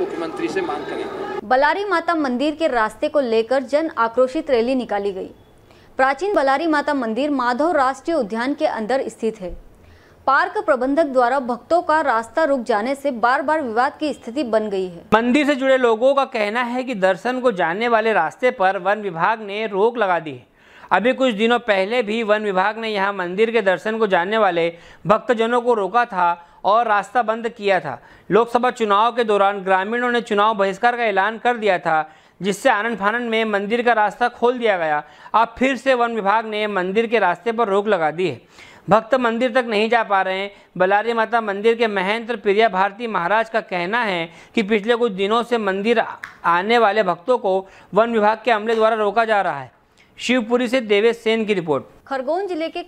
मुख्यमंत्री से मांग करें बलारी माता मंदिर के रास्ते को लेकर जन आक्रोशित रैली निकाली गई प्राचीन बलारी माता मंदिर माधव राष्ट्रीय उद्यान के अंदर स्थित है पार्क प्रबंधक द्वारा भक्तों का रास्ता रुक जाने से बार बार विवाद की स्थिति बन गई है मंदिर से जुड़े लोगों का कहना है कि दर्शन को जाने वाले रास्ते पर वन विभाग ने रोक लगा दी है अभी कुछ दिनों पहले भी वन विभाग ने यहां मंदिर के दर्शन को जाने वाले भक्तजनों को रोका था और रास्ता बंद किया था लोकसभा चुनाव के दौरान ग्रामीणों ने चुनाव बहिष्कार का ऐलान कर दिया था जिससे आनंद फानंद में मंदिर का रास्ता खोल दिया गया अब फिर से वन विभाग ने मंदिर के रास्ते पर रोक लगा दी है भक्त मंदिर तक नहीं जा पा रहे हैं बलारी माता मंदिर के महेंद्र प्रिया भारती महाराज का कहना है कि पिछले कुछ दिनों से मंदिर आने वाले भक्तों को वन विभाग के अमले द्वारा रोका जा रहा है शिवपुरी से देवेश सेन की रिपोर्ट खरगोन जिले के